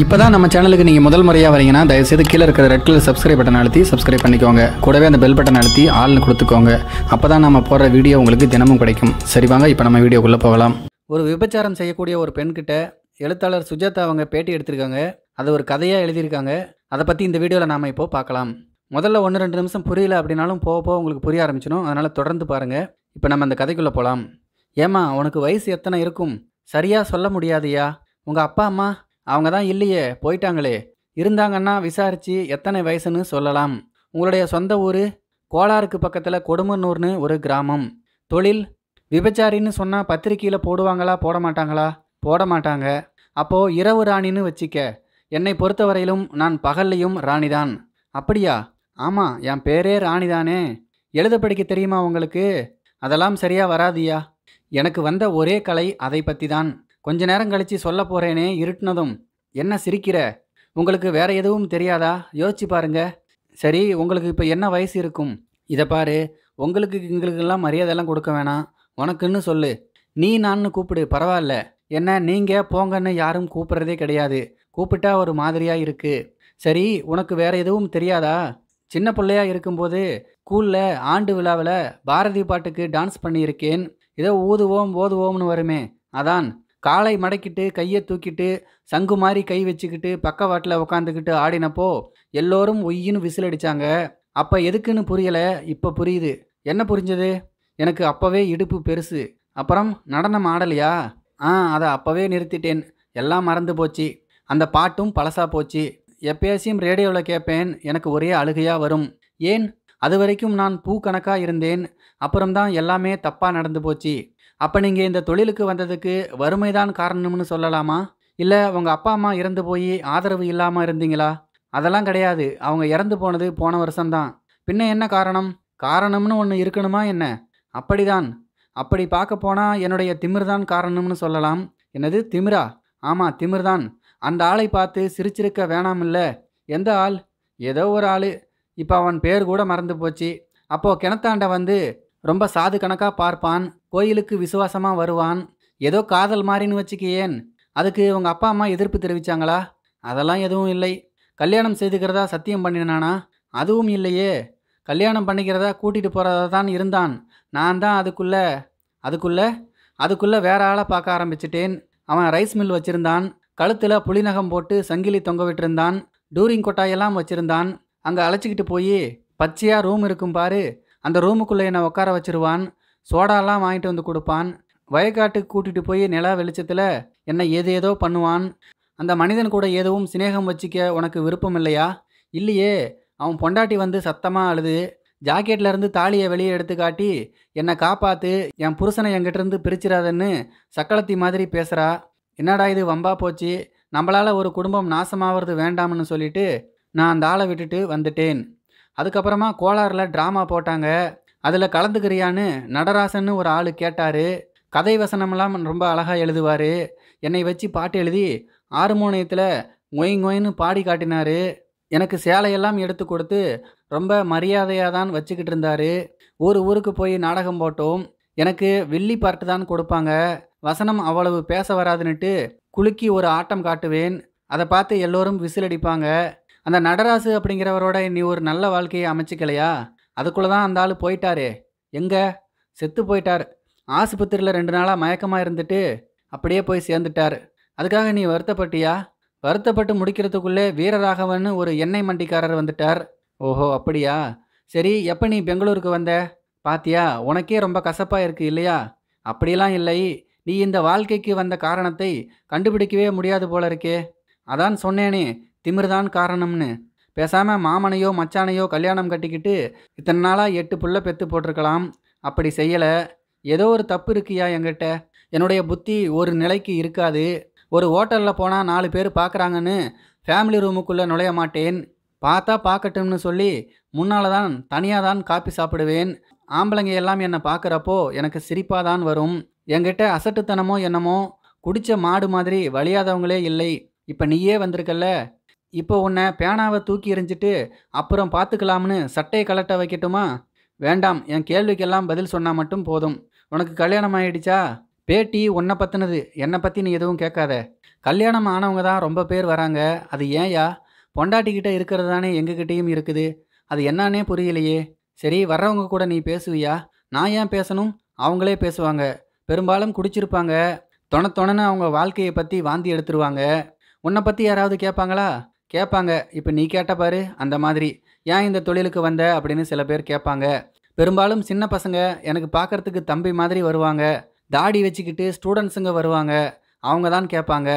இப்போ தான் நம்ம சேனலுக்கு நீங்கள் முதல் முறையாக வரீங்கன்னா தயவுசெய்து கீழே இருக்கிற ரெட் கலர் சப்ஸ்கிரைப் பட்டன் அழுத்தி சப்ஸ்கிரைப் பண்ணிக்கோங்க கூடவே அந்த பெல் பட்டன் அழுத்தி ஆள்னு கொடுத்துக்கோங்க அப்போ தான் நம்ம போடுற வீடியோ உங்களுக்கு தினமும் கிடைக்கும் சரி வாங்க இப்போ நம்ம வீடியோக்குள்ளே போகலாம் ஒரு விபச்சாரம் செய்யக்கூடிய ஒரு பெண்கிட்ட எழுத்தாளர் சுஜாதா அவங்க பேட்டி எடுத்திருக்காங்க அதை ஒரு கதையாக எழுதியிருக்காங்க அதை பற்றி இந்த வீடியோவில் நாம் இப்போது பார்க்கலாம் முதல்ல ஒன்று ரெண்டு நிமிஷம் புரியல அப்படின்னாலும் போக போக உங்களுக்கு புரிய ஆரம்பிச்சிடும் அதனால் தொடர்ந்து பாருங்கள் இப்போ நம்ம அந்த கதைக்குள்ளே போகலாம் ஏம்மா உனக்கு வயசு எத்தனை இருக்கும் சரியாக சொல்ல முடியாதியா உங்கள் அப்பா அம்மா அவங்க தான் இல்லையே போயிட்டாங்களே இருந்தாங்கன்னா விசாரித்து எத்தனை வயசுன்னு சொல்லலாம் உங்களுடைய சொந்த ஊர் கோளாருக்கு பக்கத்தில் கொடுமனூர்னு ஒரு கிராமம் தொழில் விபச்சாரின்னு சொன்னால் பத்திரிக்கையில் போடுவாங்களா போட மாட்டாங்களா போட மாட்டாங்க அப்போது இரவு ராணின்னு வச்சிக்க என்னை பொறுத்தவரையிலும் நான் பகல்லையும் ராணிதான் அப்படியா ஆமாம் என் பேரே ராணிதானே எழுத படிக்க தெரியுமா உங்களுக்கு அதெல்லாம் சரியாக வராதியா எனக்கு வந்த ஒரே கலை அதை பற்றி தான் கொஞ்ச நேரம் கழிச்சு சொல்ல போறேனே இருட்டினதும் என்ன சிரிக்கிற உங்களுக்கு வேற எதுவும் தெரியாதா யோசிச்சு பாருங்க சரி உங்களுக்கு இப்போ என்ன வயசு இருக்கும் இதை பாரு உங்களுக்கு எங்களுக்கெல்லாம் மரியாதைலாம் கொடுக்க வேணாம் உனக்குன்னு சொல்லு நீ நான் கூப்பிடு பரவாயில்ல என்ன நீங்கள் போங்கன்னு யாரும் கூப்பிட்றதே கிடையாது கூப்பிட்டா ஒரு மாதிரியாக இருக்குது சரி உனக்கு வேற எதுவும் தெரியாதா சின்ன பிள்ளையா இருக்கும்போது ஸ்கூலில் ஆண்டு விழாவில் பாரதி பாட்டுக்கு டான்ஸ் பண்ணியிருக்கேன் ஏதோ ஊதுவோம் ஓதுவோம்னு வருமே அதான் காலை மடக்கிட்டு கையை தூக்கிட்டு சங்கு மாதிரி கை வச்சுக்கிட்டு பக்கவாட்டில் உக்காந்துக்கிட்டு ஆடினப்போ எல்லோரும் ஒய்யின்னு விசில் அடித்தாங்க அப்போ எதுக்குன்னு புரியலை இப்போ புரியுது என்ன புரிஞ்சது எனக்கு அப்போவே இடுப்பு பெருசு அப்புறம் நடனம் ஆடலையா ஆ அதை அப்போவே நிறுத்திட்டேன் எல்லாம் மறந்து போச்சு அந்த பாட்டும் பழசாக போச்சு எப்பயாசியும் ரேடியோவில் கேட்பேன் எனக்கு ஒரே அழுகையாக வரும் ஏன் அது வரைக்கும் நான் பூ கணக்காக இருந்தேன் அப்புறம்தான் எல்லாமே தப்பாக நடந்து போச்சு அப்போ நீங்கள் இந்த தொழிலுக்கு வந்ததுக்கு வறுமை தான் காரணம்னு சொல்லலாமா இல்லை உங்கள் அப்பா அம்மா இறந்து போய் ஆதரவு இல்லாமல் இருந்தீங்களா அதெல்லாம் கிடையாது அவங்க இறந்து போனது போன வருஷம்தான் பின்ன என்ன காரணம் காரணம்னு ஒன்று இருக்கணுமா என்ன அப்படிதான் அப்படி பார்க்க போனால் என்னுடைய திமிர் தான் காரணம்னு சொல்லலாம் என்னது திமிரா ஆமாம் திமிர் தான் அந்த ஆளை பார்த்து சிரிச்சிருக்க வேணாம் இல்லை எந்த ஆள் ஏதோ ஒரு ஆள் இப்போ அவன் பேர் கூட மறந்து போச்சு அப்போது கிணத்தாண்ட வந்து ரொம்ப சாது கணக்காக பார்ப்பான் கோயிலுக்கு விசுவாசமாக வருவான் ஏதோ காதல் மாறின்னு வச்சுக்கியேன் அதுக்கு உங்கள் அப்பா அம்மா எதிர்ப்பு தெரிவித்தாங்களா அதெல்லாம் எதுவும் இல்லை கல்யாணம் செய்துக்கிறதா சத்தியம் பண்ணினானா அதுவும் இல்லையே கல்யாணம் பண்ணிக்கிறதா கூட்டிகிட்டு போகிறதா தான் இருந்தான் நான் தான் அதுக்குள்ளே அதுக்குள்ளே அதுக்குள்ளே வேற ஆளை பார்க்க ஆரம்பிச்சிட்டேன் அவன் ரைஸ் மில் வச்சுருந்தான் கழுத்தில் புளிநகம் போட்டு சங்கிலி தொங்க விட்டுருந்தான் டூரிங் கொட்டாயெல்லாம் வச்சுருந்தான் அங்கே அழைச்சிக்கிட்டு போய் பச்சையாக ரூம் இருக்கும் பாரு அந்த ரூமுக்குள்ளே என்னை உட்கார வச்சிருவான் சோடாலாம் வாங்கிட்டு வந்து கொடுப்பான் வயக்காட்டுக்கு கூட்டிகிட்டு போய் நிலா வெளிச்சத்தில் என்னை ஏது ஏதோ பண்ணுவான் அந்த மனிதன் கூட எதுவும் சிநேகம் வச்சிக்க உனக்கு விருப்பம் இல்லையா இல்லையே அவன் பொண்டாட்டி வந்து சத்தமாக அழுது ஜாக்கெட்லேருந்து தாலியை வெளியே எடுத்து காட்டி என்னை காப்பாற்று என் புருஷனை என்கிட்டருந்து பிரிச்சிடாதன்னு சக்களத்தி மாதிரி பேசுகிறா என்னடா இது வம்பா போச்சு நம்மளால் ஒரு குடும்பம் நாசமாகிறது வேண்டாம்னு சொல்லிட்டு நான் அந்த ஆளை விட்டுட்டு வந்துட்டேன் அதுக்கப்புறமா கோலாரில் ட்ராமா போட்டாங்க அதில் கலந்துக்கிறியான்னு நடராசன்னு ஒரு ஆள் கேட்டார் கதை வசனமெல்லாம் ரொம்ப அழகாக எழுதுவார் என்னை வச்சு பாட்டு எழுதி ஆறுமோனியத்தில் ஒயின் ஒயின்னு பாடி காட்டினார் எனக்கு சேலையெல்லாம் எடுத்து கொடுத்து ரொம்ப மரியாதையாக தான் வச்சுக்கிட்டு இருந்தார் ஒரு ஊருக்கு போய் நாடகம் போட்டோம் எனக்கு வில்லி பாட்டு தான் கொடுப்பாங்க வசனம் அவ்வளவு பேச வராதுன்னுட்டு குலுக்கி ஒரு ஆட்டம் காட்டுவேன் அதை பார்த்து எல்லோரும் விசில் அடிப்பாங்க அந்த நடராசு அப்படிங்கிறவரோட நீ ஒரு நல்ல வாழ்க்கையை அமைச்சிக்கலையா அதுக்குள்ளே தான் அந்த ஆள் போயிட்டாரே எங்கே செத்து போயிட்டார் ஆஸ்பத்திரியில் ரெண்டு நாளாக மயக்கமாக இருந்துட்டு அப்படியே போய் சேர்ந்துட்டார் அதுக்காக நீ வருத்தப்பட்டியா வருத்தப்பட்டு முடிக்கிறதுக்குள்ளே வீரராகவன் ஒரு எண்ணெய் மண்டிக்காரர் வந்துட்டார் ஓஹோ அப்படியா சரி எப்போ நீ பெங்களூருக்கு வந்த பாத்தியா உனக்கே ரொம்ப கசப்பாக இருக்குது இல்லையா அப்படிலாம் இல்லை நீ இந்த வாழ்க்கைக்கு வந்த காரணத்தை கண்டுபிடிக்கவே முடியாது போல இருக்கே அதான் சொன்னேனே திமிர்தான் காரணம்னு பேசாமல் மாமனையோ மச்சானையோ கல்யாணம் கட்டிக்கிட்டு இத்தனை நாளாக எட்டு புள்ள பெற்று போட்டிருக்கலாம் அப்படி செய்யலை ஏதோ ஒரு தப்பு இருக்கியா எங்கிட்ட என்னுடைய புத்தி ஒரு நிலைக்கு இருக்காது ஒரு ஹோட்டலில் போனால் நாலு பேர் பார்க்குறாங்கன்னு ஃபேமிலி ரூமுக்குள்ளே நுழைய மாட்டேன் பார்த்தா பார்க்கட்டும்னு சொல்லி முன்னால் தான் தனியாக தான் காப்பி சாப்பிடுவேன் ஆம்பளைங்க எல்லாம் என்னை பார்க்குறப்போ எனக்கு சிரிப்பாக தான் வரும் என்கிட்ட அசட்டுத்தனமோ என்னமோ குடித்த மாடு மாதிரி வழியாதவங்களே இல்லை இப்போ நீயே வந்திருக்கல்ல இப்போ உன்னை பேனாவை தூக்கி எறிஞ்சிட்டு அப்புறம் பார்த்துக்கலாம்னு சட்டையை கலட்ட வைக்கட்டுமா வேண்டாம் என் கேள்விக்கெல்லாம் பதில் சொன்னால் மட்டும் போதும் உனக்கு கல்யாணம் ஆகிடுச்சா பேட்டி உன்னை பற்றினது என்னை பற்றி நீ எதுவும் கேட்காத கல்யாணம் ஆனவங்க தான் ரொம்ப பேர் வராங்க அது ஏன்யா பொண்டாட்டிக்கிட்ட இருக்கிறது தானே எங்ககிட்டேயும் இருக்குது அது என்னன்னே புரியலையே சரி வர்றவங்க கூட நீ பேசுவியா நான் ஏன் பேசணும் அவங்களே பேசுவாங்க பெரும்பாலும் குடிச்சிருப்பாங்க தொண தொணன்னு அவங்க வாழ்க்கையை பற்றி வாந்தி எடுத்துருவாங்க உன்னை பற்றி யாராவது கேட்பாங்களா கேட்பாங்க இப்போ நீ கேட்ட பாரு அந்த மாதிரி ஏன் இந்த தொழிலுக்கு வந்த அப்படின்னு சில பேர் கேட்பாங்க பெரும்பாலும் சின்ன பசங்க எனக்கு பார்க்குறதுக்கு தம்பி மாதிரி வருவாங்க தாடி வச்சுக்கிட்டு ஸ்டூடெண்ட்ஸுங்க வருவாங்க அவங்க தான் கேட்பாங்க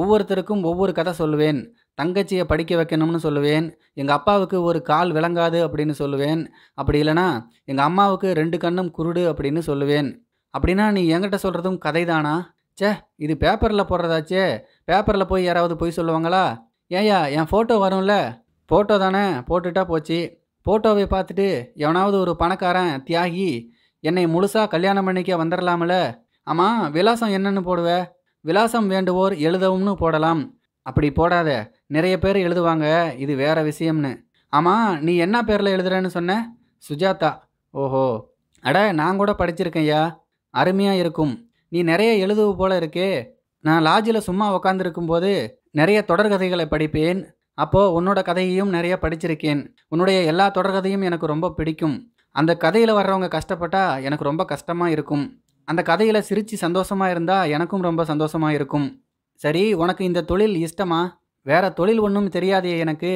ஒவ்வொருத்தருக்கும் ஒவ்வொரு கதை சொல்லுவேன் தங்கச்சியை படிக்க வைக்கணும்னு சொல்லுவேன் எங்கள் அப்பாவுக்கு ஒரு கால் விளங்காது அப்படின்னு சொல்லுவேன் அப்படி இல்லைனா எங்கள் அம்மாவுக்கு ரெண்டு கண்ணும் குருடு அப்படின்னு சொல்லுவேன் அப்படின்னா நீ எங்கிட்ட சொல்கிறதும் கதை தானா சே இது பேப்பரில் போடுறதாச்சே பேப்பரில் போய் யாராவது போய் சொல்லுவாங்களா ஏயா என் ஃபோட்டோ வரும்ல ஃபோட்டோ தானே போட்டுட்டா போச்சு ஃபோட்டோவை பார்த்துட்டு எவனாவது ஒரு பணக்காரன் தியாகி என்னை முழுசாக கல்யாணம் பண்ணிக்க வந்துடலாம்ல ஆமாம் விலாசம் என்னென்னு போடுவ விலாசம் வேண்டுவோர் எழுதவும்னு போடலாம் அப்படி போடாத நிறைய பேர் எழுதுவாங்க இது வேற விஷயம்னு ஆமாம் நீ என்ன பேரில் எழுதுறேன்னு சொன்ன சுஜாதா ஓஹோ அட நான் கூட படிச்சிருக்கேன்யா அருமையாக இருக்கும் நீ நிறைய எழுதுவ போல இருக்கே நான் லாட்ஜில் சும்மா உக்காந்துருக்கும்போது நிறைய தொடர்கதைகளை படிப்பேன் அப்போது உன்னோட கதையையும் நிறைய படிச்சிருக்கேன் உன்னுடைய எல்லா தொடர்கதையும் எனக்கு ரொம்ப பிடிக்கும் அந்த கதையில் வர்றவங்க கஷ்டப்பட்டால் எனக்கு ரொம்ப கஷ்டமாக இருக்கும் அந்த கதையில் சிரித்து சந்தோஷமாக இருந்தால் எனக்கும் ரொம்ப சந்தோஷமாக இருக்கும் சரி உனக்கு இந்த தொழில் இஷ்டமா வேறு தொழில் ஒன்றும் தெரியாதே எனக்கு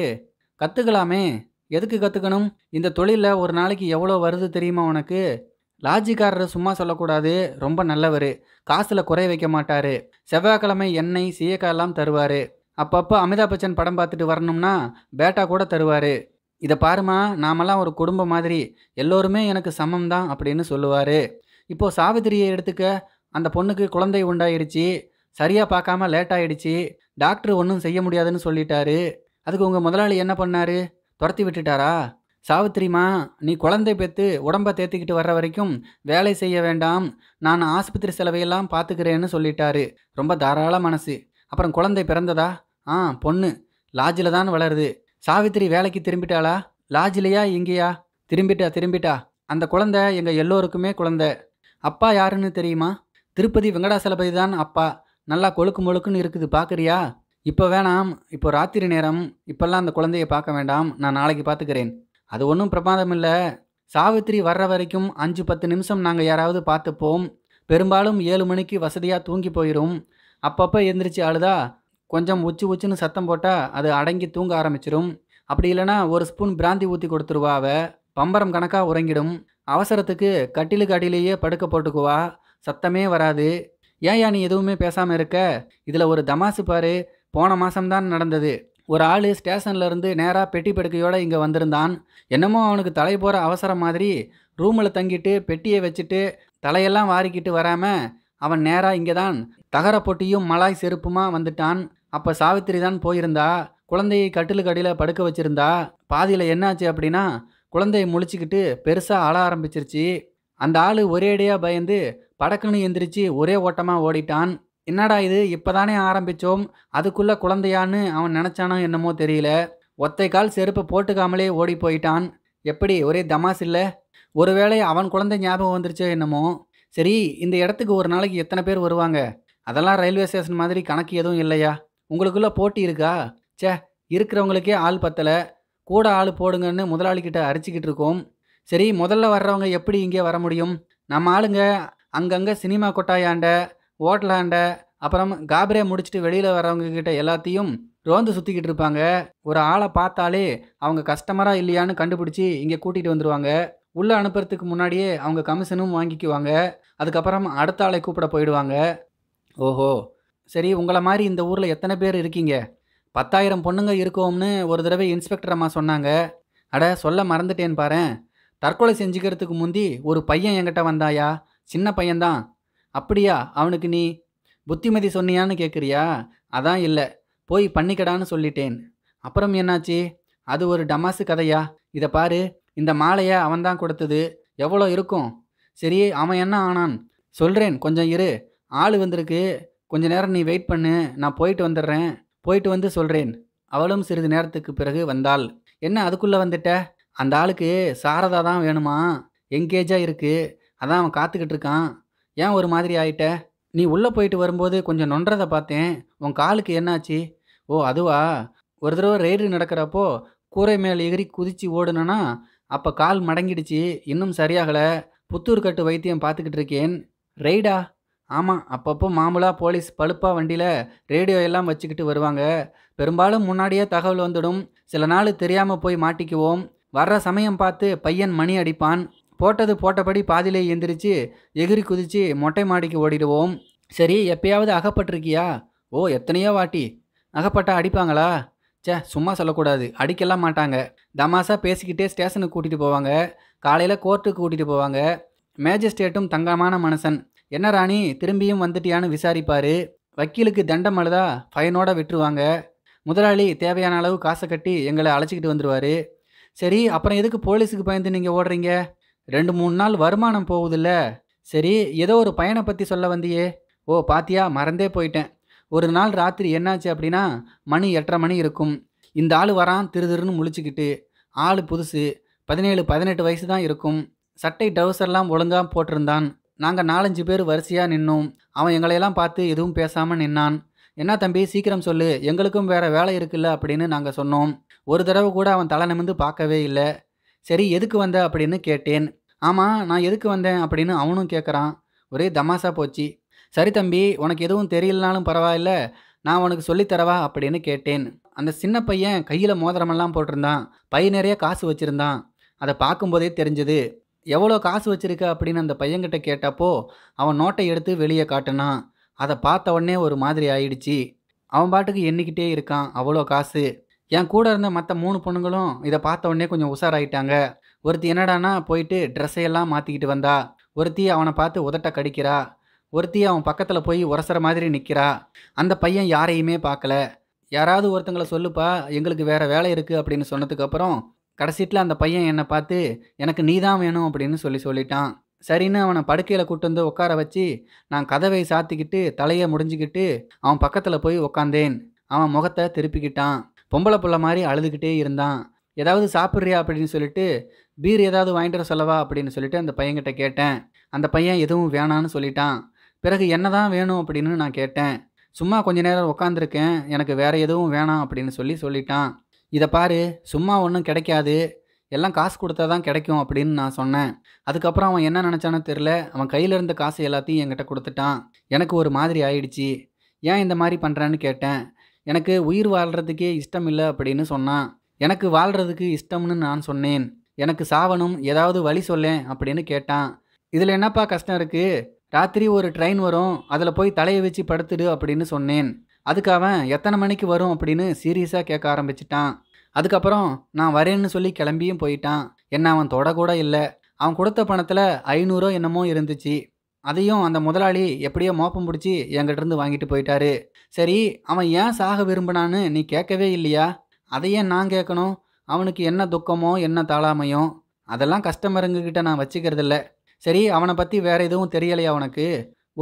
கற்றுக்கலாமே எதுக்கு கற்றுக்கணும் இந்த தொழிலில் ஒரு நாளைக்கு எவ்வளோ வருது தெரியுமா உனக்கு லாஜிக்காரர் சும்மா சொல்லக்கூடாது ரொம்ப நல்லவர் காசில் குறை வைக்க மாட்டார் செவ்வாய்க்கிழமை எண்ணெய் சீயக்காயெல்லாம் தருவார் அப்பப்போ அமிதாப் பச்சன் படம் பார்த்துட்டு வரணும்னா பேட்டா கூட தருவார் இதை பாருமா நாமெல்லாம் ஒரு குடும்பம் மாதிரி எல்லோருமே எனக்கு சமம் தான் அப்படின்னு சொல்லுவார் இப்போது சாவித்திரியை எடுத்துக்க அந்த பொண்ணுக்கு குழந்தை உண்டாயிடுச்சு சரியாக பார்க்காம லேட் ஆயிடுச்சு டாக்டர் ஒன்றும் செய்ய முடியாதுன்னு சொல்லிட்டாரு அதுக்கு உங்கள் முதலாளி என்ன பண்ணார் துரத்தி விட்டுட்டாரா சாவித்திரிமா நீ குழந்தை பெற்று உடம்பை தேத்திக்கிட்டு வர்ற வரைக்கும் வேலை செய்ய வேண்டாம் நான் ஆஸ்பத்திரி செலவையெல்லாம் பார்த்துக்கிறேன்னு சொல்லிட்டாரு ரொம்ப தாராள மனசு அப்புறம் குழந்தை பிறந்ததா ஆ பொண்ணு லாட்ஜில் தான் வளருது சாவித்திரி வேலைக்கு திரும்பிட்டாளா லாட்ஜிலையா இங்கேயா திரும்பிட்டா திரும்பிட்டா அந்த குழந்தை எங்கள் எல்லோருக்குமே குழந்தை அப்பா யாருன்னு தெரியுமா திருப்பதி வெங்கடாசலபதி தான் அப்பா நல்லா கொழுக்கு முழுக்குன்னு இருக்குது பார்க்குறியா இப்போ வேணாம் இப்போ ராத்திரி நேரம் இப்போல்லாம் அந்த குழந்தையை பார்க்க வேண்டாம் நான் நாளைக்கு பார்த்துக்கிறேன் அது ஒன்றும் பிரமாதம் இல்லை சாவித்திரி வர்ற வரைக்கும் அஞ்சு பத்து நிமிஷம் நாங்கள் யாராவது பார்த்துப்போம் பெரும்பாலும் ஏழு மணிக்கு வசதியாக தூங்கி போயிடும் அப்பப்போ எழுந்திரிச்சு அழுதா கொஞ்சம் உச்சி உச்சின்னு சத்தம் போட்டால் அது அடங்கி தூங்க ஆரம்பிச்சிடும் அப்படி இல்லைனா ஒரு ஸ்பூன் பிராந்தி ஊற்றி கொடுத்துருவா அவ பம்பரம் கணக்காக உறங்கிடும் அவசரத்துக்கு கட்டிலுக்கு அடியிலேயே படுக்க போட்டுக்குவா சத்தமே வராது ஏன் நீ எதுவுமே பேசாமல் இருக்க இதில் ஒரு தமாசு பாரு போன மாதம்தான் நடந்தது ஒரு ஆள் ஸ்டேஷன்லேருந்து நேராக பெட்டி படுக்கையோடு இங்கே வந்திருந்தான் என்னமோ அவனுக்கு தலை போகிற அவசரம் மாதிரி ரூமில் தங்கிட்டு பெட்டியை வச்சுட்டு தலையெல்லாம் வாரிக்கிட்டு வராமல் அவன் நேராக இங்கே தான் தகர பொட்டியும் மலாய் செருப்புமா வந்துட்டான் அப்போ சாவித்திரி தான் போயிருந்தா குழந்தையை கட்டிலுக்கடியில் படுக்க வச்சுருந்தா பாதியில் என்னாச்சு அப்படின்னா குழந்தையை முழிச்சிக்கிட்டு பெருசாக அழ ஆரம்பிச்சிருச்சு அந்த ஆள் ஒரேடியாக பயந்து படக்குன்னு எந்திரிச்சு ஒரே ஓட்டமாக ஓடிட்டான் என்னடா இது இப்போதானே ஆரம்பித்தோம் அதுக்குள்ளே குழந்தையான்னு அவன் நினச்சானோ என்னமோ தெரியல ஒத்தை கால் செருப்பு போட்டுக்காமலே ஓடி போயிட்டான் எப்படி ஒரே தமாஸ் இல்லை ஒருவேளை அவன் குழந்தை ஞாபகம் வந்துருச்சோ என்னமோ சரி இந்த இடத்துக்கு ஒரு நாளைக்கு எத்தனை பேர் வருவாங்க அதெல்லாம் ரயில்வே ஸ்டேஷன் மாதிரி கணக்கு எதுவும் இல்லையா உங்களுக்குள்ளே போட்டி இருக்கா சே இருக்கிறவங்களுக்கே ஆள் பத்தலை கூட ஆள் போடுங்கன்னு முதலாளிக்கிட்ட அரிச்சிக்கிட்டு இருக்கோம் சரி முதல்ல வர்றவங்க எப்படி இங்கே வர முடியும் நம்ம ஆளுங்க அங்கங்கே சினிமா கொட்டாயாண்ட ஓட்லாண்டை அப்புறம் காபரே முடிச்சுட்டு வெளியில் வரவங்க கிட்ட எல்லாத்தையும் ரோந்து சுற்றிக்கிட்டு இருப்பாங்க ஒரு ஆளை பார்த்தாலே அவங்க கஸ்டமராக இல்லையான்னு கண்டுபிடிச்சி இங்கே கூட்டிகிட்டு வந்துடுவாங்க உள்ளே அனுப்புறதுக்கு முன்னாடியே அவங்க கமிஷனும் வாங்கிக்குவாங்க அதுக்கப்புறம் அடுத்த ஆளை கூப்பிட போயிடுவாங்க ஓஹோ சரி உங்களை மாதிரி இந்த ஊரில் எத்தனை பேர் இருக்கீங்க பத்தாயிரம் பொண்ணுங்க இருக்கோம்னு ஒரு தடவை இன்ஸ்பெக்டர் அம்மா சொன்னாங்க அட சொல்ல மறந்துட்டேன் பாரு தற்கொலை செஞ்சுக்கிறதுக்கு முந்தி ஒரு பையன் என்கிட்ட வந்தாயா சின்ன பையன்தான் அப்படியா அவனுக்கு நீ புத்திமதி சொன்னியான்னு கேட்குறியா அதான் இல்லை போய் பண்ணிக்கடான்னு சொல்லிட்டேன் அப்புறம் என்னாச்சு அது ஒரு டமாசு கதையா இதை பாரு இந்த மாலையை அவன்தான் கொடுத்தது எவ்வளோ இருக்கும் சரி அவன் என்ன ஆனான் சொல்கிறேன் கொஞ்சம் இரு ஆள் வந்திருக்கு கொஞ்ச நேரம் நீ வெயிட் பண்ணு நான் போயிட்டு வந்துடுறேன் போயிட்டு வந்து சொல்கிறேன் அவளும் சிறிது நேரத்துக்கு பிறகு வந்தாள் என்ன அதுக்குள்ளே வந்துட்ட அந்த ஆளுக்கு சாரதா தான் வேணுமா எங்கேஜாக இருக்குது அதான் அவன் காத்துக்கிட்டு இருக்கான் ஏன் ஒரு மாதிரி ஆயிட்ட நீ உள்ளே போயிட்டு வரும்போது கொஞ்சம் நொன்றதை பார்த்தேன் உன் காலுக்கு என்னாச்சு ஓ அதுவா ஒரு தடவை ரெய்டு நடக்கிறப்போ கூரை மேலே எகிரி குதித்து ஓடுனா அப்போ கால் மடங்கிடுச்சு இன்னும் சரியாகலை புத்தூர் கட்டு வைத்தியம் பார்த்துக்கிட்டு இருக்கேன் ரெய்டா ஆமாம் அப்பப்போ மாமூலாக போலீஸ் பழுப்பாக வண்டியில் ரேடியோ எல்லாம் வச்சுக்கிட்டு வருவாங்க பெரும்பாலும் முன்னாடியே தகவல் வந்துடும் சில நாள் தெரியாமல் போய் மாட்டிக்குவோம் வர்ற சமயம் பார்த்து பையன் மணி அடிப்பான் போட்டது போட்டபடி பாதிலே எந்திரிச்சு எகிரி குதிச்சு மொட்டை மாடிக்கு ஓடிடுவோம் சரி எப்பயாவது அகப்பட்டிருக்கியா ஓ எத்தனையோ வாட்டி அகப்பட்டா அடிப்பாங்களா சே சும்மா சொல்லக்கூடாது அடிக்கலாம் மாட்டாங்க தமாஷாக பேசிக்கிட்டே ஸ்டேஷனுக்கு கூட்டிகிட்டு போவாங்க காலையில் கோர்ட்டுக்கு கூட்டிகிட்டு போவாங்க மேஜிஸ்ட்ரேட்டும் தங்கமான மனுஷன் என்ன ராணி திரும்பியும் வந்துட்டியான்னு விசாரிப்பார் வக்கீலுக்கு தண்டம் அழுதா ஃபைனோட விட்டுருவாங்க முதலாளி தேவையான அளவு காசை கட்டி எங்களை அழைச்சிக்கிட்டு வந்துடுவார் சரி அப்புறம் எதுக்கு போலீஸுக்கு பயந்து நீங்கள் ஓடுறீங்க ரெண்டு மூணு நாள் வருமானம் போகுதுல்ல சரி ஏதோ ஒரு பையனை பற்றி சொல்ல வந்தியே ஓ பாத்தியா மறந்தே போயிட்டேன் ஒரு நாள் ராத்திரி என்னாச்சு அப்படின்னா மணி எட்டரை மணி இருக்கும் இந்த ஆள் வரான் திரு திருன்னு முழிச்சுக்கிட்டு ஆள் புதுசு பதினேழு பதினெட்டு வயசு தான் இருக்கும் சட்டை ட்ரௌசர்லாம் ஒழுங்காக போட்டிருந்தான் நாங்கள் நாலஞ்சு பேர் வரிசையாக நின்னோம் அவன் எங்களையெல்லாம் பார்த்து எதுவும் பேசாமல் நின்னான் என்ன தம்பி சீக்கிரம் சொல்லு எங்களுக்கும் வேறு வேலை இருக்குல்ல அப்படின்னு நாங்கள் சொன்னோம் ஒரு தடவை கூட அவன் தலை நிமிந்து பார்க்கவே இல்லை சரி எதுக்கு வந்த அப்படின்னு கேட்டேன் ஆமாம் நான் எதுக்கு வந்தேன் அப்படின்னு அவனும் கேட்குறான் ஒரே தமாசா போச்சு சரி தம்பி உனக்கு எதுவும் தெரியலனாலும் பரவாயில்ல நான் உனக்கு சொல்லித்தரவா அப்படின்னு கேட்டேன் அந்த சின்ன பையன் கையில் மோதிரமெல்லாம் போட்டிருந்தான் பை நிறைய காசு வச்சுருந்தான் அதை பார்க்கும்போதே தெரிஞ்சது எவ்வளோ காசு வச்சுருக்க அப்படின்னு அந்த பையன்கிட்ட கேட்டப்போ அவன் நோட்டை எடுத்து வெளியே காட்டினான் அதை பார்த்த உடனே ஒரு மாதிரி ஆயிடுச்சு அவன் பாட்டுக்கு எண்ணிக்கிட்டே இருக்கான் அவ்வளோ காசு என் கூட இருந்த மற்ற மூணு பொண்ணுங்களும் இதை பார்த்த உடனே கொஞ்சம் உஷாராயிட்டாங்க ஒருத்தி என்னடானா போயிட்டு ட்ரெஸ்ஸையெல்லாம் மாற்றிக்கிட்டு வந்தா ஒருத்தி அவனை பார்த்து உதட்ட கடிக்கிறா ஒருத்தி அவன் பக்கத்தில் போய் உரசுற மாதிரி நிற்கிறா அந்த பையன் யாரையுமே பார்க்கல யாராவது ஒருத்தங்களை சொல்லுப்பா எங்களுக்கு வேறு வேலை இருக்குது அப்படின்னு சொன்னதுக்கப்புறம் கடைசிட்டில் அந்த பையன் என்னை பார்த்து எனக்கு நீ தான் வேணும் அப்படின்னு சொல்லி சொல்லிட்டான் சரின்னு அவனை படுக்கையில் கூட்டு வந்து உட்கார வச்சு நான் கதவை சாத்திக்கிட்டு தலையை முடிஞ்சிக்கிட்டு அவன் பக்கத்தில் போய் உக்காந்தேன் அவன் முகத்தை திருப்பிக்கிட்டான் பொம்பளை பிள்ளை மாதிரி அழுதுகிட்டே இருந்தான் ஏதாவது சாப்பிட்றியா அப்படின்னு சொல்லிட்டு பீர் ஏதாவது வாங்கிட்டு வர சொல்லவா அப்படின்னு சொல்லிட்டு அந்த பையன்கிட்ட கேட்டேன் அந்த பையன் எதுவும் வேணான்னு சொல்லிட்டான் பிறகு என்ன தான் வேணும் அப்படின்னு நான் கேட்டேன் சும்மா கொஞ்ச நேரம் உட்காந்துருக்கேன் எனக்கு வேறு எதுவும் வேணாம் அப்படின்னு சொல்லி சொல்லிட்டான் இதை பாரு சும்மா ஒன்றும் கிடைக்காது எல்லாம் காசு கொடுத்தா தான் கிடைக்கும் அப்படின்னு நான் சொன்னேன் அதுக்கப்புறம் அவன் என்ன நினச்சானோ தெரில அவன் கையில் இருந்த காசு எல்லாத்தையும் என்கிட்ட கொடுத்துட்டான் எனக்கு ஒரு மாதிரி ஆயிடுச்சு ஏன் இந்த மாதிரி பண்ணுறான்னு கேட்டேன் எனக்கு உயிர் வாழ்கிறதுக்கே இஷ்டம் இல்லை அப்படின்னு சொன்னான் எனக்கு வாழ்கிறதுக்கு இஷ்டம்னு நான் சொன்னேன் எனக்கு சாவணும் ஏதாவது வழி சொல்லேன் அப்படின்னு கேட்டான் இதில் என்னப்பா கஷ்டம் இருக்குது ராத்திரி ஒரு ட்ரெயின் வரும் அதில் போய் தலையை வச்சு படுத்துடு அப்படின்னு சொன்னேன் அதுக்கு அவன் எத்தனை மணிக்கு வரும் அப்படின்னு சீரியஸாக கேட்க ஆரம்பிச்சிட்டான் அதுக்கப்புறம் நான் வரேன்னு சொல்லி கிளம்பியும் போயிட்டான் என்ன அவன் தொடக்கூட இல்லை அவன் கொடுத்த பணத்தில் ஐநூறோ என்னமோ இருந்துச்சு அதையும் அந்த முதலாளி எப்படியோ மோப்பம் பிடிச்சி என்கிட்டருந்து வாங்கிட்டு போயிட்டாரு சரி அவன் ஏன் சாக விரும்பினான்னு நீ கேட்கவே இல்லையா அதையே நான் கேட்கணும் அவனுக்கு என்ன துக்கமோ என்ன தாளாமையோ அதெல்லாம் கஸ்டமருங்கக்கிட்ட நான் வச்சுக்கிறதில்ல சரி அவனை பற்றி வேற எதுவும் தெரியலையா அவனுக்கு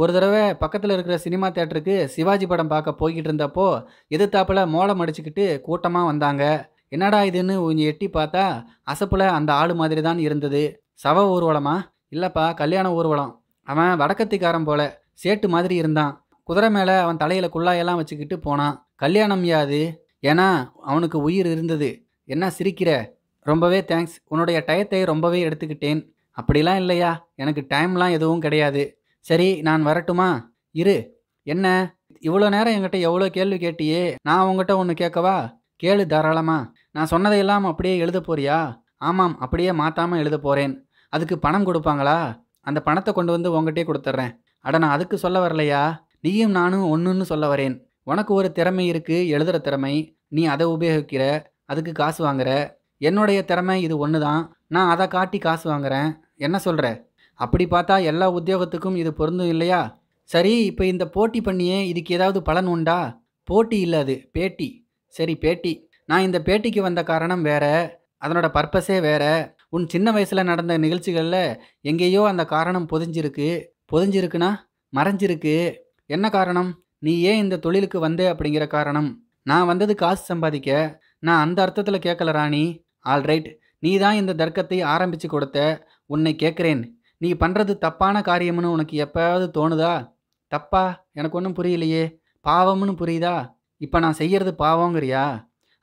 ஒரு தடவை பக்கத்தில் இருக்கிற சினிமா தேட்டருக்கு சிவாஜி படம் பார்க்க போய்கிட்டு இருந்தப்போ எதிர்த்தாப்பில் மோளம் அடிச்சுக்கிட்டு கூட்டமாக வந்தாங்க என்னடா இதுன்னு கொஞ்சம் எட்டி பார்த்தா அசப்பில் அந்த ஆள் மாதிரி தான் இருந்தது சவ ஊர்வலமா இல்லைப்பா கல்யாண ஊர்வலம் அவன் வடக்கத்திக்காரன் போல சேட்டு மாதிரி இருந்தான் குதிரை மேலே அவன் தலையில் குள்ளாயெல்லாம் வச்சுக்கிட்டு போனான் கல்யாணம் யாது ஏன்னா அவனுக்கு உயிர் இருந்தது என்ன சிரிக்கிற ரொம்பவே தேங்க்ஸ் உன்னுடைய டயத்தை ரொம்பவே எடுத்துக்கிட்டேன் அப்படிலாம் இல்லையா எனக்கு டைம்லாம் எதுவும் கிடையாது சரி நான் வரட்டுமா இரு என்ன இவ்வளோ நேரம் என்கிட்ட எவ்வளோ கேள்வி கேட்டியே நான் உங்ககிட்ட ஒன்று கேட்கவா கேளு தாராளமா நான் சொன்னதையெல்லாம் அப்படியே எழுத போறியா ஆமாம் அப்படியே மாற்றாமல் எழுத போகிறேன் அதுக்கு பணம் கொடுப்பாங்களா அந்த பணத்தை கொண்டு வந்து உங்ககிட்டே கொடுத்துட்றேன் அட நான் அதுக்கு சொல்ல வரலையா நீயும் நானும் ஒன்றுன்னு சொல்ல வரேன் உனக்கு ஒரு திறமை இருக்குது எழுதுகிற திறமை நீ அதை உபயோகிக்கிற அதுக்கு காசு வாங்குற என்னுடைய திறமை இது ஒன்று தான் நான் அதை காட்டி காசு வாங்குறேன் என்ன சொல்கிற அப்படி பார்த்தா எல்லா உத்தியோகத்துக்கும் இது பொருந்தும் இல்லையா சரி இப்போ இந்த போட்டி பண்ணியே இதுக்கு ஏதாவது பலன் உண்டா போட்டி இல்லை அது பேட்டி சரி பேட்டி நான் இந்த பேட்டிக்கு வந்த காரணம் வேறு அதனோட பர்பஸே வேறு உன் சின்ன வயசில் நடந்த நிகழ்ச்சிகளில் எங்கேயோ அந்த காரணம் பொதிஞ்சிருக்கு பொதிஞ்சிருக்குன்னா மறைஞ்சிருக்கு என்ன காரணம் நீ ஏன் இந்த தொழிலுக்கு வந்த அப்படிங்கிற காரணம் நான் வந்தது காசு சம்பாதிக்க நான் அந்த அர்த்தத்தில் கேட்கல ராணி ஆல்ரைட் நீ தான் இந்த தர்க்கத்தை ஆரம்பித்து கொடுத்த உன்னை கேட்குறேன் நீ பண்ணுறது தப்பான காரியம்னு உனக்கு எப்போயாவது தோணுதா தப்பா எனக்கு ஒன்றும் புரியலையே பாவம்னு புரியுதா இப்போ நான் செய்கிறது பாவங்கிறியா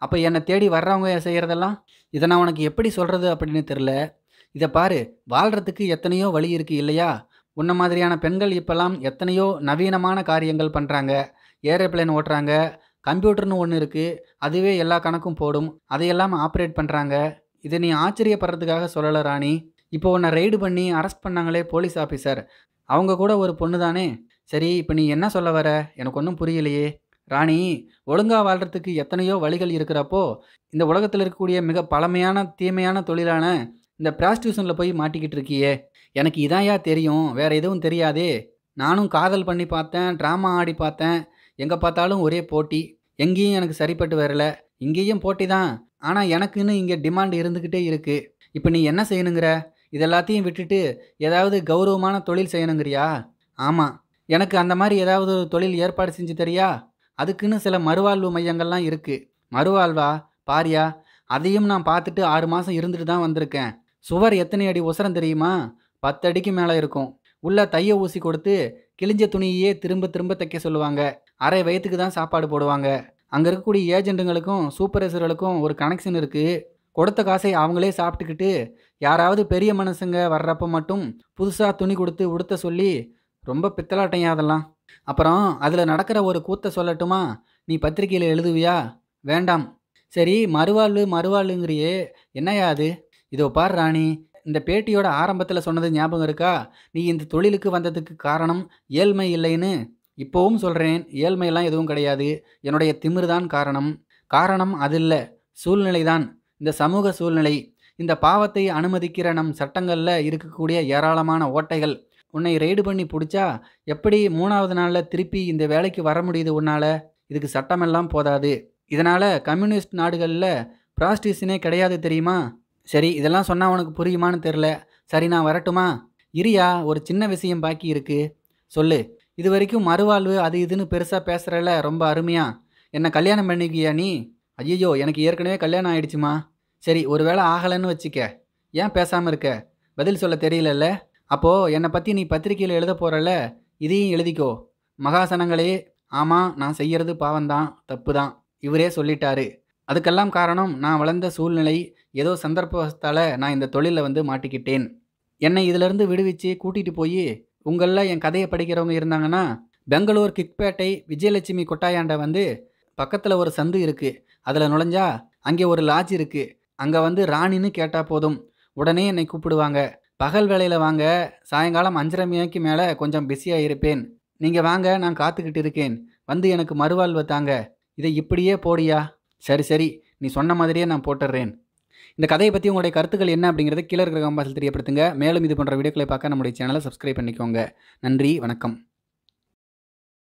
அப்போ என்னை தேடி வர்றவங்க செய்கிறதெல்லாம் இதை நான் உனக்கு எப்படி சொல்கிறது அப்படின்னு தெரில இதை பாரு வாழ்கிறதுக்கு எத்தனையோ வழி இருக்குது இல்லையா உன்ன மாதிரியான பெண்கள் இப்போல்லாம் எத்தனையோ நவீனமான காரியங்கள் பண்ணுறாங்க ஏரோப்ளேன் ஓட்டுறாங்க கம்ப்யூட்டர்னு ஒன்று இருக்குது அதுவே எல்லா கணக்கும் போடும் அதையெல்லாம் ஆப்ரேட் பண்ணுறாங்க இதை நீ ஆச்சரியப்படுறதுக்காக சொல்லலை ராணி இப்போ உன்னை ரைடு பண்ணி அரெஸ்ட் பண்ணாங்களே போலீஸ் ஆஃபீஸர் அவங்க கூட ஒரு பொண்ணு தானே சரி இப்போ நீ என்ன சொல்ல வர எனக்கு ஒன்றும் புரியலையே ராணி ஒழுங்காக வாழ்கிறதுக்கு எத்தனையோ வழிகள் இருக்கிறப்போ இந்த உலகத்தில் இருக்கக்கூடிய மிக பழமையான தீமையான தொழிலான இந்த ப்ராஸ்டியூஷனில் போய் மாட்டிக்கிட்டு இருக்கியே எனக்கு இதாயா தெரியும் வேறு எதுவும் தெரியாதே நானும் காதல் பண்ணி பார்த்தேன் ட்ராமா ஆடி பார்த்தேன் எங்கே பார்த்தாலும் ஒரே போட்டி எங்கேயும் எனக்கு சரிப்பட்டு வரல இங்கேயும் போட்டி தான் ஆனால் எனக்குன்னு இங்கே டிமாண்ட் இருந்துக்கிட்டே இருக்குது இப்போ நீ என்ன செய்யணுங்கிற இதெல்லாத்தையும் விட்டுட்டு ஏதாவது கௌரவமான தொழில் செய்யணுங்கிறியா ஆமாம் எனக்கு அந்த மாதிரி ஏதாவது ஒரு தொழில் ஏற்பாடு செஞ்சு தெரியா அதுக்குன்னு சில மறுவாழ்வு மையங்கள்லாம் இருக்குது மறுவாழ்வா பாரியா அதையும் நான் பார்த்துட்டு ஆறு மாதம் இருந்துட்டு தான் வந்திருக்கேன் சுவர் எத்தனை அடி உசரம் தெரியுமா பத்து அடிக்கு மேலே இருக்கும் உள்ள தைய ஊசி கொடுத்து கிழிஞ்ச துணியே திரும்ப திரும்ப தைக்க சொல்லுவாங்க அரை வயத்துக்கு தான் சாப்பாடு போடுவாங்க அங்கே இருக்கக்கூடிய ஏஜெண்ட்டுங்களுக்கும் சூப்பர்வைசர்களுக்கும் ஒரு கனெக்ஷன் இருக்குது கொடுத்த காசை அவங்களே சாப்பிட்டுக்கிட்டு யாராவது பெரிய மனுஷங்க வர்றப்ப மட்டும் புதுசாக துணி கொடுத்து உடுத்த சொல்லி ரொம்ப பித்தலாட்டையா அதெல்லாம் அப்புறம் அதில் நடக்கிற ஒரு கூத்தை சொல்லட்டுமா நீ பத்திரிகையில் எழுதுவியா வேண்டாம் சரி மறுவாழ்வு மறுவாழ்வுங்கிறியே என்னையா அது இதோ பார் ராணி இந்த பேட்டியோட ஆரம்பத்தில் சொன்னது ஞாபகம் இருக்கா நீ இந்த தொழிலுக்கு வந்ததுக்கு காரணம் ஏழ்மை இல்லைன்னு இப்போவும் சொல்கிறேன் ஏழ்மையெல்லாம் எதுவும் கிடையாது என்னுடைய திமிர் தான் காரணம் காரணம் அது இல்லை சூழ்நிலை தான் இந்த சமூக சூழ்நிலை இந்த பாவத்தை அனுமதிக்கிற நம் சட்டங்களில் இருக்கக்கூடிய ஏராளமான ஓட்டைகள் உன்னை ரெய்டு பண்ணி பிடிச்சா எப்படி மூணாவது நாளில் திருப்பி இந்த வேலைக்கு வர முடியுது உன்னால் இதுக்கு சட்டமெல்லாம் போதாது இதனால் கம்யூனிஸ்ட் நாடுகளில் ப்ராஸ்டியூஷனே கிடையாது தெரியுமா சரி இதெல்லாம் சொன்னால் உனக்கு புரியுமான்னு தெரில சரி நான் வரட்டுமா இரியா ஒரு சின்ன விஷயம் பாக்கி இருக்கு சொல்லு இது வரைக்கும் மறுவாழ்வு அது இதுன்னு பெருசாக பேசுகிறல ரொம்ப அருமையா என்னை கல்யாணம் பண்ணிக்கியா நீ ஐயோ எனக்கு ஏற்கனவே கல்யாணம் ஆயிடுச்சுமா சரி ஒருவேளை ஆகலைன்னு வச்சுக்க ஏன் பேசாமல் இருக்க பதில் சொல்ல தெரியலல்ல அப்போது என்னை பற்றி நீ பத்திரிக்கையில் எழுத போகிறல இதையும் எழுதிக்கோ மகாசனங்களே ஆமாம் நான் செய்கிறது பாவம்தான் தப்பு தான் இவரே சொல்லிட்டாரு அதுக்கெல்லாம் காரணம் நான் வளர்ந்த சூழ்நிலை ஏதோ சந்தர்ப்பத்தால் நான் இந்த தொழிலில் வந்து மாட்டிக்கிட்டேன் என்னை இதிலிருந்து விடுவிச்சு கூட்டிகிட்டு போய் உங்களில் என் கதையை படிக்கிறவங்க இருந்தாங்கன்னா பெங்களூர் கிக்பேட்டை விஜயலட்சுமி கொட்டாயாண்ட வந்து பக்கத்தில் ஒரு சந்து இருக்குது அதில் நுழைஞ்சா அங்கே ஒரு லாட்ஜ் இருக்குது அங்கே வந்து ராணின்னு கேட்டால் போதும் உடனே என்னை கூப்பிடுவாங்க பகல் வேலையில் வாங்க சாயங்காலம் அஞ்சரை மணிக்கு மேலே கொஞ்சம் பிஸியாக இருப்பேன் நீங்கள் வாங்க நான் காத்துக்கிட்டு இருக்கேன் வந்து எனக்கு மறுவாழ்வை தாங்க இதை இப்படியே போடியா சரி சரி நீ சொன்ன மாதிரியே நான் போட்டுடுறேன் இந்த கதையை பற்றி உங்களுடைய கருத்துக்கள் என்ன அப்படிங்கிறத கீழே இருக்கிற கம்பாசில் தெரியப்படுத்துங்க மேலும் இது போன்ற வீடியோக்களை பார்க்க நம்முடைய சேனலை சப்ஸ்கிரைப் பண்ணிக்கோங்க நன்றி வணக்கம்